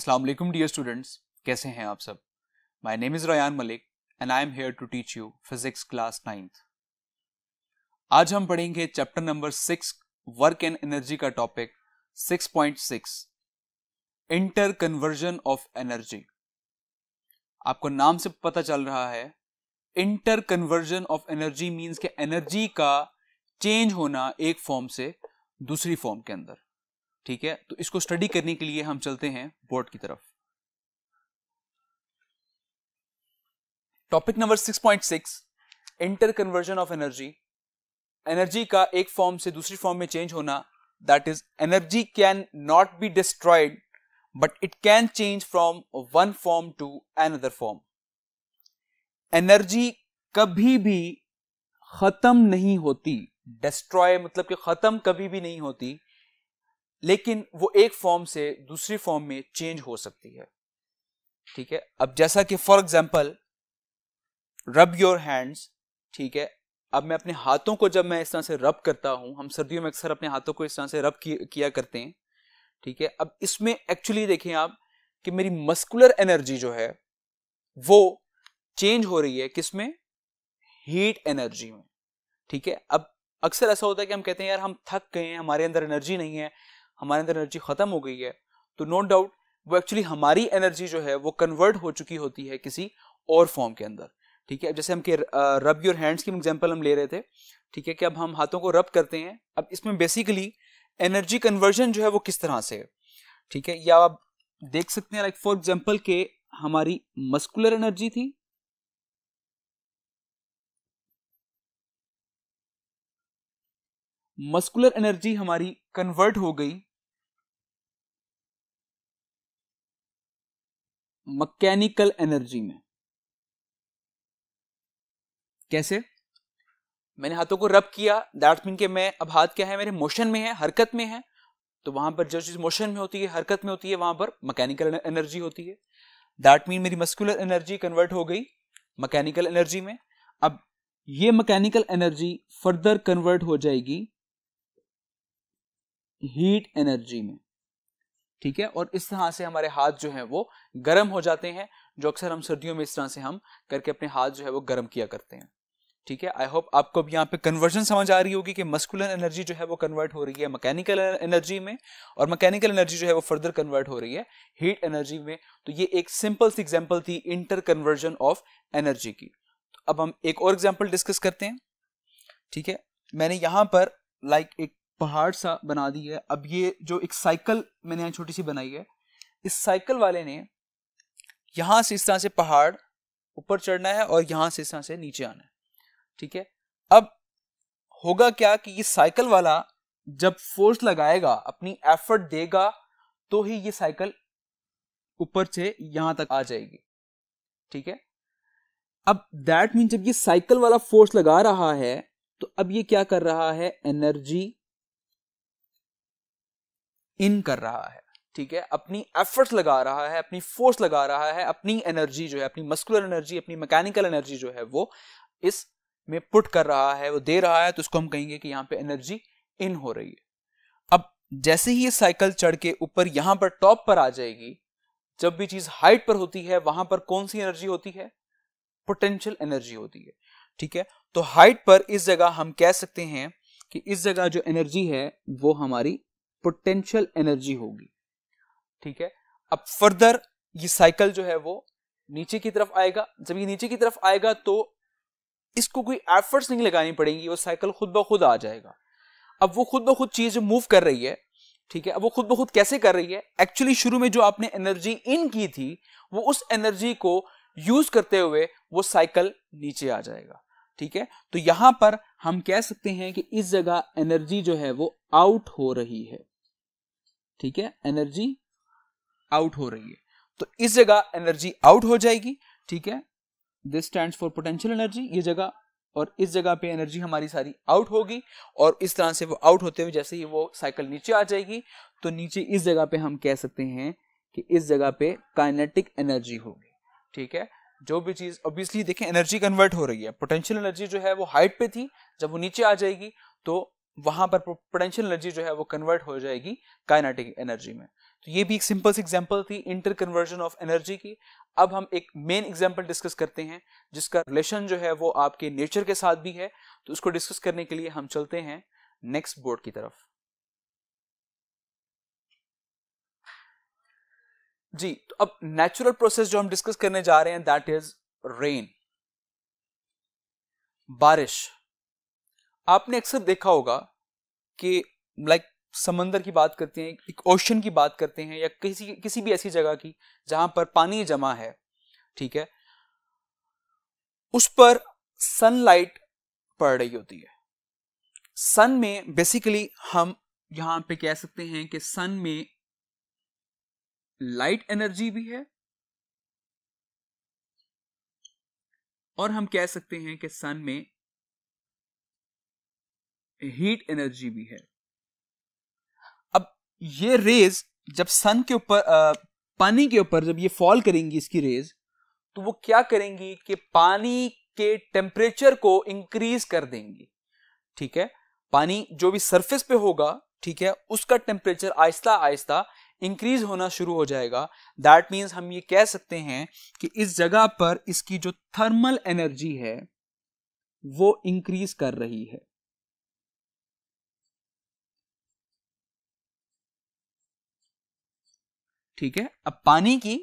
अस्सलाम वालेकुम dear students कैसे हैं आप सब my name is Ryan Malik and I am here to teach you physics class ninth आज हम पढ़ेंगे chapter number six work and energy का topic 6.6 inter conversion of energy आपको नाम से पता चल रहा है inter conversion of energy means के एनर्जी का चेंज होना एक फॉर्म से दूसरी फॉर्म के अंदर ठीक है तो इसको स्टडी करने के लिए हम चलते हैं बोर्ड की तरफ topic number 6.6 inter conversion of energy energy का एक फॉर्म से दूसरी फॉर्म में चेंज होना that is energy can not be destroyed but it can change from one form to other form energy कभी भी खत्म नहीं होती डिस्ट्रॉय मतलब कि खत्म कभी भी नहीं होती लेकिन वो एक फॉर्म से दूसरी फॉर्म में चेंज हो सकती है ठीक है अब जैसा कि for example rub your hands ठीक है अब मैं अपने हाथों को जब मैं इस तरह से रब करता हूं हम सर्दियों में अक्सर अपने हाथों को इस तरह से रब किया करते हैं ठीक है अब इसमें एक्चुअली देखें आप कि मेरी मस्कुलर एनर्जी जो है वो चेंज हो रही है किसमें हीट एनर्जी में ठीक है अब अक्सर ऐसा होता है कि हम कहते हैं यार हम थक गए हैं हमारे अंदर एनर्जी नहीं है हमारे अंदर एनर्जी खत्म हो गई है तो नो डाउट वो एक्चुअली हमारी एनर्जी जो है वो कन्वर्ट हो चुकी होती है किसी और फॉर्म के अंदर ठीक है जैसे हम के रब योर हैंड्स की एग्जाम्पल हम ले रहे थे ठीक है कि अब हम हाथों को रब करते हैं अब इसमें बेसिकली एनर्जी कन्वर्जन जो है वो किस तरह से है ठीक है या आप देख सकते हैं लाइक फॉर एग्जाम्पल के हमारी मस्कुलर एनर्जी थी मस्कुलर एनर्जी हमारी कन्वर्ट हो गई मैकेनिकल एनर्जी में कैसे मैंने हाथों को रब किया दैट मीन के मैं अब हाथ क्या है मेरे मोशन में है हरकत में है तो वहां पर जो चीज मोशन में होती है हरकत में होती है वहां पर मैकेनिकल एनर्जी होती है दैट मीन मेरी मस्कुलर एनर्जी कन्वर्ट हो गई मैकेनिकल एनर्जी में अब ये मैकेनिकल एनर्जी फर्दर कन्वर्ट हो जाएगी हीट एनर्जी में ठीक है और इस तरह से हमारे हाथ जो है वो गर्म हो जाते हैं जो अक्सर हम सर्दियों में इस तरह से हम करके अपने हाथ जो है वो गर्म किया करते हैं ठीक है आई होप आपको अब यहाँ पे कन्वर्जन समझ आ रही होगी कि मस्कुलर एनर्जी जो है वो कन्वर्ट हो रही है मैकेनिकल एनर्जी में और मैकेनिकल एनर्जी जो है वो फर्दर कन्वर्ट हो रही है हीट एनर्जी में तो ये एक सिंपल सी एग्जाम्पल थी इंटर कन्वर्जन ऑफ एनर्जी की तो अब हम एक और एग्जाम्पल डिस्कस करते हैं ठीक है मैंने यहां पर लाइक like, एक पहाड़ सा बना दी है अब ये जो एक साइकिल मैंने यहाँ छोटी सी बनाई है इस साइकिल वाले ने यहाँ से इस तरह से पहाड़ ऊपर चढ़ना है और यहाँ से इस तरह से नीचे आना है ठीक है अब होगा क्या कि ये साइकिल वाला जब फोर्स लगाएगा अपनी एफर्ट देगा तो ही ये साइकिल ऊपर से यहाँ तक आ जाएगी ठीक है अब दैट मीन जब ये साइकिल वाला फोर्स लगा रहा है तो अब ये क्या कर रहा है एनर्जी इन कर रहा है ठीक है अपनी एफर्ट्स लगा रहा है अपनी फोर्स लगा रहा है अपनी एनर्जी जो है अपनी मस्कुलर एनर्जी अपनी मैकेनिकल एनर्जी जो है वो इस में पुट कर रहा है वो दे रहा है तो उसको हम कहेंगे कि यहाँ पे एनर्जी इन हो रही है अब जैसे ही ये साइकिल चढ़ के ऊपर यहाँ पर टॉप पर आ जाएगी जब भी चीज हाइट पर होती है वहां पर कौन सी एनर्जी होती है पोटेंशियल एनर्जी होती है ठीक है तो हाइट पर इस जगह हम कह सकते हैं कि इस जगह जो एनर्जी है वो हमारी पोटेंशियल एनर्जी होगी ठीक है अब फर्दर ये साइकिल जो है वो नीचे की तरफ आएगा जब ये नीचे की तरफ आएगा तो इसको कोई एफर्ट्स नहीं लगानी पड़ेगी वो साइकिल खुद ब खुद आ जाएगा अब वो खुद ब खुद चीज मूव कर रही है ठीक है अब वो खुद ब खुद कैसे कर रही है एक्चुअली शुरू में जो आपने एनर्जी इन की थी वो उस एनर्जी को यूज करते हुए वो साइकिल नीचे आ जाएगा ठीक है तो यहां पर हम कह सकते हैं कि इस जगह एनर्जी जो है वो आउट हो रही है ठीक है एनर्जी आउट हो रही है तो इस जगह एनर्जी आउट हो जाएगी ठीक है this stand for potential energy ये जगह और इस जगह पे एनर्जी हमारी सारी आउट होगी और इस तरह से वो आउट होते हुए जैसे ही वो साइकिल नीचे आ जाएगी तो नीचे इस जगह पे हम कह सकते हैं कि इस जगह पे काइनेटिक एनर्जी होगी ठीक है जो भी चीज ऑब्वियसली देखें एनर्जी कन्वर्ट हो रही है पोटेंशियल एनर्जी जो है वो हाइट पे थी जब वो नीचे आ जाएगी तो वहां पर पोटेंशियल एनर्जी जो है वो कन्वर्ट हो जाएगी काइनेटिक एनर्जी में तो ये भी एक सिंपल सी एग्जांपल थी इंटर कन्वर्जन ऑफ एनर्जी की अब हम एक मेन एग्जांपल डिस्कस करते हैं जिसका रिलेशन जो है वो आपके नेचर के साथ भी है तो उसको डिस्कस करने के लिए हम चलते हैं नेक्स्ट बोर्ड की तरफ जी तो अब नेचुरल प्रोसेस जो हम डिस्कस करने जा रहे हैं दैट इज रेन बारिश आपने अक्सर देखा होगा कि लाइक समंदर की बात करते हैं एक ओशन की बात करते हैं या किसी किसी भी ऐसी जगह की जहां पर पानी जमा है ठीक है उस पर सनलाइट पड़ रही होती है सन में बेसिकली हम यहां पे कह सकते हैं कि सन में लाइट एनर्जी भी है और हम कह सकते हैं कि सन में हीट एनर्जी भी है अब ये रेज जब सन के ऊपर पानी के ऊपर जब ये फॉल करेंगी इसकी रेज तो वो क्या करेंगी कि पानी के टेम्परेचर को इंक्रीज कर देंगी ठीक है पानी जो भी सरफेस पे होगा ठीक है उसका टेम्परेचर आहिस्ता आहिस्ता इंक्रीज होना शुरू हो जाएगा दैट मीन्स हम ये कह सकते हैं कि इस जगह पर इसकी जो थर्मल एनर्जी है वो इंक्रीज कर रही है ठीक है अब पानी की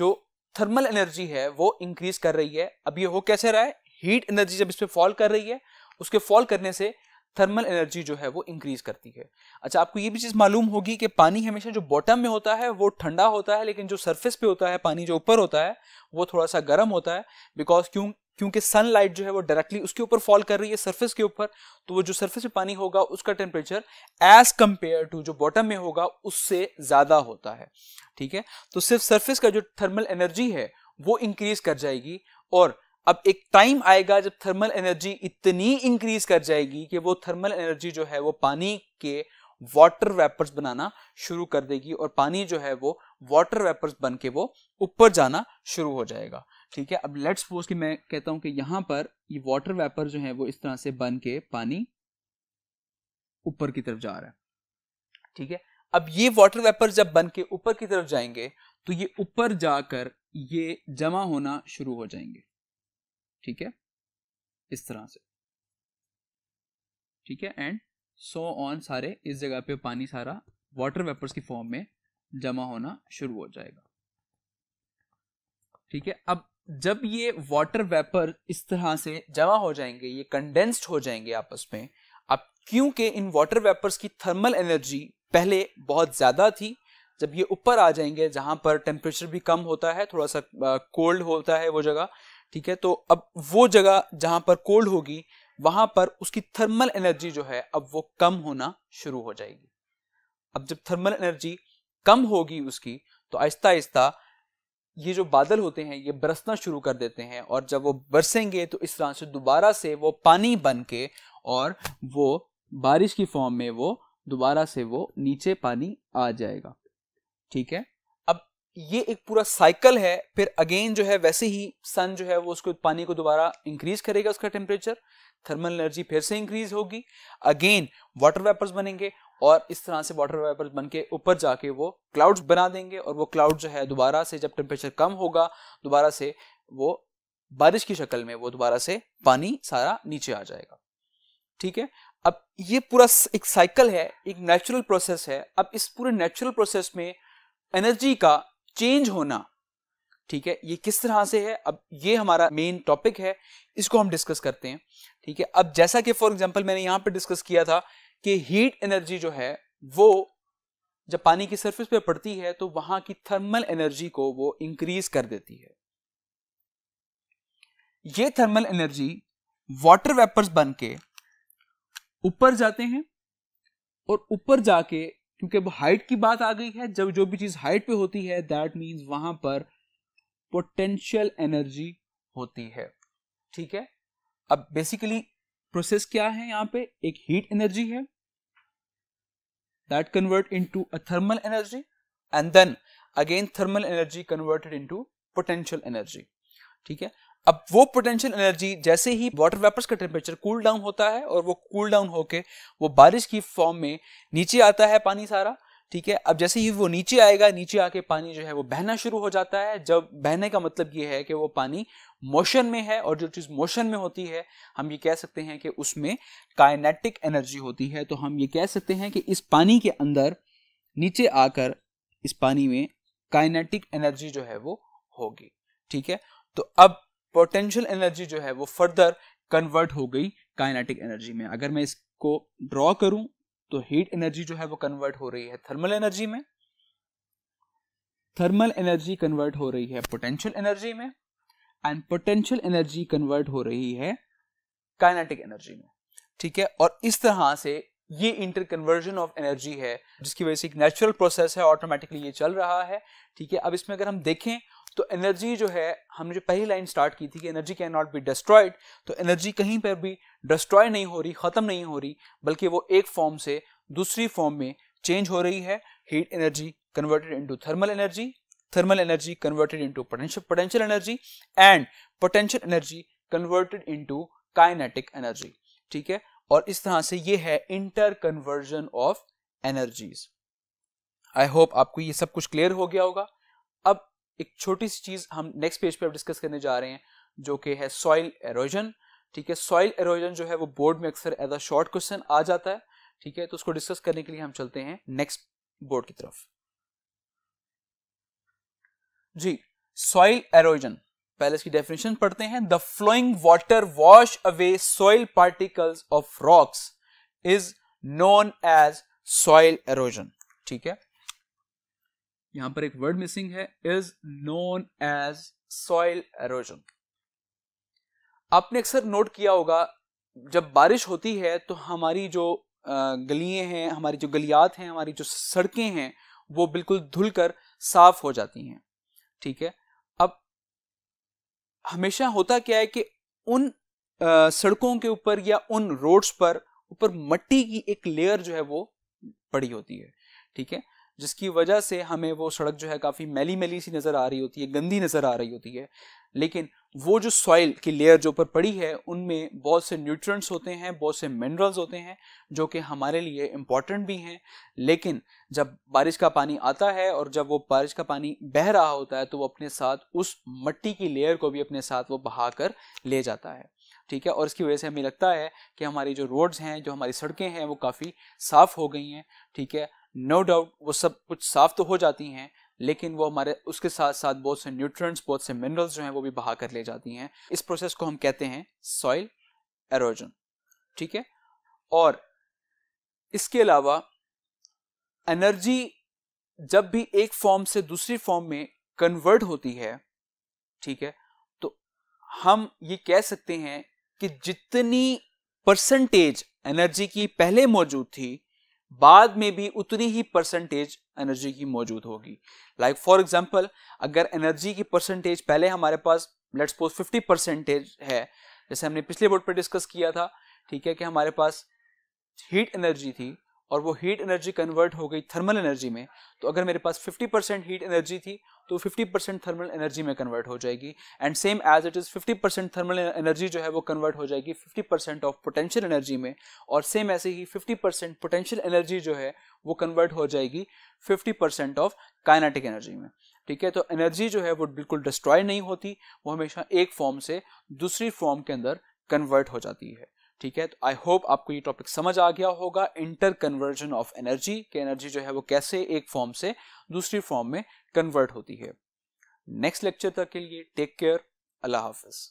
जो थर्मल एनर्जी है वो इंक्रीज कर रही है अब ये हो कैसे रहा है हीट एनर्जी जब इस पर फॉल कर रही है उसके फॉल करने से थर्मल एनर्जी जो है वो इंक्रीज करती है अच्छा आपको ये भी चीज़ मालूम होगी कि पानी हमेशा जो बॉटम में होता है वो ठंडा होता है लेकिन जो सरफेस पे होता है पानी जो ऊपर होता है वो थोड़ा सा गर्म होता है बिकॉज क्यों क्योंकि सनलाइट जो है वो डायरेक्टली उसके ऊपर फॉल कर रही है सरफेस के ऊपर तो वो जो सरफेस पे पानी होगा उसका टेम्परेचर एज कंपेयर टू जो बॉटम में होगा उससे ज्यादा होता है ठीक है तो सिर्फ सरफेस का जो थर्मल एनर्जी है वो इंक्रीज कर जाएगी और अब एक टाइम आएगा जब थर्मल एनर्जी इतनी इंक्रीज कर जाएगी कि वो थर्मल एनर्जी जो है वो पानी के वाटर वेपर्स बनाना शुरू कर देगी और पानी जो है वो वाटर वेपर्स बन के वो ऊपर जाना शुरू हो जाएगा ठीक है अब लेट सपोज कि मैं कहता हूं कि यहां पर ये वाटर वेपर जो है वो इस तरह से बन के पानी ऊपर की तरफ जा रहा है ठीक है अब ये वाटर वेपर जब बन के ऊपर की तरफ जाएंगे तो ये ऊपर जाकर ये जमा होना शुरू हो जाएंगे ठीक है इस तरह से ठीक है एंड सो ऑन सारे इस जगह पे पानी सारा वाटर वेपर्स की फॉर्म में जमा होना शुरू हो जाएगा ठीक है अब जब ये वाटर वेपर इस तरह से जमा हो जाएंगे ये कंडेंस्ड हो जाएंगे आपस में अब क्योंकि इन वाटर वेपर्स की थर्मल एनर्जी पहले बहुत ज़्यादा थी जब ये ऊपर आ जाएंगे जहाँ पर टेम्परेचर भी कम होता है थोड़ा सा कोल्ड होता है वो जगह ठीक है तो अब वो जगह जहाँ पर कोल्ड होगी वहाँ पर उसकी थर्मल एनर्जी जो है अब वो कम होना शुरू हो जाएगी अब जब थर्मल एनर्जी कम होगी उसकी तो आहिस्ता आहिस्ता ये जो बादल होते हैं ये बरसना शुरू कर देते हैं और जब वो बरसेंगे तो इस तरह से दोबारा से वो पानी बन के और वो बारिश की फॉर्म में वो दोबारा से वो नीचे पानी आ जाएगा ठीक है अब ये एक पूरा साइकिल है फिर अगेन जो है वैसे ही सन जो है वो उसको पानी को दोबारा इंक्रीज करेगा उसका टेम्परेचर थर्मल एनर्जी फिर से इंक्रीज होगी अगेन वाटर वेपर्स बनेंगे और इस तरह से वाटर वेपर बन के ऊपर जाके वो क्लाउड्स बना देंगे और वो क्लाउड जो है दोबारा से जब टेम्परेचर कम होगा दोबारा से वो बारिश की शक्ल में वो दोबारा से पानी सारा नीचे आ जाएगा ठीक है अब ये पूरा एक साइकिल है एक नेचुरल प्रोसेस है अब इस पूरे नेचुरल प्रोसेस में एनर्जी का चेंज होना ठीक है ये किस तरह से है अब ये हमारा मेन टॉपिक है इसको हम डिस्कस करते हैं ठीक है अब जैसा कि फॉर एग्जांपल मैंने यहां पे डिस्कस किया था कि हीट एनर्जी जो है वो जब पानी की सरफेस पे पड़ती है तो वहां की थर्मल एनर्जी को वो इंक्रीज कर देती है ये थर्मल एनर्जी वाटर वेपर्स बन के ऊपर जाते हैं और ऊपर जाके क्योंकि अब हाइट की बात आ गई है जब जो भी चीज हाइट पे होती है दैट मीन्स वहां पर पोटेंशियल एनर्जी होती है ठीक है अब बेसिकली प्रोसेस क्या है यहां पे एक हीट एनर्जी है that convert into a thermal energy and then again thermal energy converted into potential energy ठीक है अब वो पोटेंशियल एनर्जी जैसे ही वाटर वेपर्स का टेम्परेचर कूल डाउन होता है और वो कूल डाउन होके वो बारिश की फॉर्म में नीचे आता है पानी सारा ठीक है अब जैसे ही वो नीचे आएगा नीचे आके पानी जो है वो बहना शुरू हो जाता है जब बहने का मतलब ये है कि वो पानी मोशन में है और जो चीज़ मोशन में होती है हम ये कह सकते हैं कि उसमें काइनेटिक एनर्जी होती है तो हम ये कह सकते हैं कि इस पानी के अंदर नीचे आकर इस पानी में काइनेटिक एनर्जी जो है वो होगी ठीक है तो अब पोटेंशियल एनर्जी जो है वो फर्दर कन्वर्ट हो गई काइनेटिक एनर्जी में अगर मैं इसको ड्रॉ करूं तो हीट एनर्जी जो है वो कन्वर्ट हो रही है थर्मल एनर्जी में थर्मल एनर्जी कन्वर्ट हो रही है पोटेंशियल एनर्जी में एंड पोटेंशियल एनर्जी कन्वर्ट हो रही है काइनेटिक एनर्जी में ठीक है और इस तरह से ये इंटर कन्वर्जन ऑफ एनर्जी है जिसकी वजह से एक नेचुरल प्रोसेस है ऑटोमेटिकली ये चल रहा है ठीक है अब इसमें अगर हम देखें तो एनर्जी जो है हमने जो पहली लाइन स्टार्ट की थी कि energy can not be destroyed तो एनर्जी कहीं पर भी डिस्ट्रॉय नहीं हो रही ख़त्म नहीं हो रही बल्कि वो एक फॉर्म से दूसरी फॉर्म में चेंज हो रही है heat energy converted into thermal energy thermal energy converted into potential potential energy and potential energy converted into kinetic energy ठीक है और इस तरह से ये है inter conversion of energies I hope आपको ये सब कुछ क्लियर हो गया होगा अब एक छोटी सी चीज हम नेक्स्ट पेज पे अब डिस्कस करने जा रहे हैं जो कि है सॉइल एरोजन ठीक है सॉइल एरोजन जो है वो बोर्ड में अक्सर एज अ शॉर्ट क्वेश्चन आ जाता है ठीक है तो उसको डिस्कस करने के लिए हम चलते हैं नेक्स्ट बोर्ड की तरफ जी सॉइल एरोजन पहले इसकी डेफिनेशन पढ़ते हैं the flowing water wash away soil particles of rocks is known as soil erosion ठीक है यहां पर एक वर्ड मिसिंग है is known as soil erosion आपने अक्सर नोट किया होगा जब बारिश होती है तो हमारी जो गलिये हैं हमारी जो गलियात हैं हमारी जो सड़कें हैं वो बिल्कुल धुल कर साफ हो जाती हैं ठीक है अब हमेशा होता क्या है कि उन सड़कों के ऊपर या उन रोड्स पर ऊपर मट्टी की एक लेयर जो है वो पड़ी होती है ठीक है जिसकी वजह से हमें वो सड़क जो है काफ़ी मैली मैली सी नज़र आ रही होती है गंदी नज़र आ रही होती है लेकिन वो जो सॉइल की लेयर जो ऊपर पड़ी है उनमें बहुत से न्यूट्रंट्स होते हैं बहुत से मिनरल्स होते हैं जो कि हमारे लिए इम्पॉर्टेंट भी हैं लेकिन जब बारिश का पानी आता है और जब वो बारिश का पानी बह रहा होता है तो वो अपने साथ उस मट्टी की लेयर को भी अपने साथ वो बहा कर ले जाता है ठीक है और इसकी वजह से हमें लगता है कि हमारी जो रोड्स हैं जो हमारी सड़कें हैं वो काफ़ी साफ़ हो गई हैं ठीक है नो no डाउट वो सब कुछ साफ तो हो जाती हैं लेकिन वो हमारे उसके साथ साथ बहुत से न्यूट्रंट्स बहुत से मिनरल्स जो हैं वो भी बहा कर ले जाती हैं इस प्रोसेस को हम कहते हैं सॉइल एरोजन ठीक है और इसके अलावा एनर्जी जब भी एक फॉर्म से दूसरी फॉर्म में कन्वर्ट होती है ठीक है तो हम ये कह सकते हैं कि जितनी परसेंटेज एनर्जी की पहले मौजूद थी बाद में भी उतनी ही परसेंटेज एनर्जी की मौजूद होगी लाइक फॉर एग्जांपल अगर एनर्जी की परसेंटेज पहले हमारे पास लेट्स पोज 50 परसेंटेज है जैसे हमने पिछले बोर्ड पर डिस्कस किया था ठीक है कि हमारे पास हीट एनर्जी थी और वो हीट एनर्जी कन्वर्ट हो गई थर्मल एनर्जी में तो अगर मेरे पास 50 परसेंट हीट एनर्जी थी तो 50 परसेंट थर्मल एनर्जी में कन्वर्ट हो जाएगी and same as it is 50 percent thermal energy जो है वो कन्वर्ट हो जाएगी 50 परसेंट ऑफ पोटेंशियल एनर्जी में और सेम ऐसे ही 50 परसेंट पोटेंशियल एनर्जी जो है वो कन्वर्ट हो जाएगी 50 परसेंट ऑफ काइनेटिक एनर्जी में ठीक है तो एनर्जी जो है वो बिल्कुल डिस्ट्रॉय नहीं होती वो हमेशा एक फॉर्म से दूसरी फॉर्म के अंदर कन्वर्ट हो जाती है ठीक है तो आई होप आपको ये टॉपिक समझ आ गया होगा इंटर कन्वर्जन ऑफ एनर्जी के एनर्जी जो है वो कैसे एक फॉर्म से दूसरी फॉर्म में कन्वर्ट होती है नेक्स्ट लेक्चर तक के लिए टेक केयर अल्लाह हाफिज़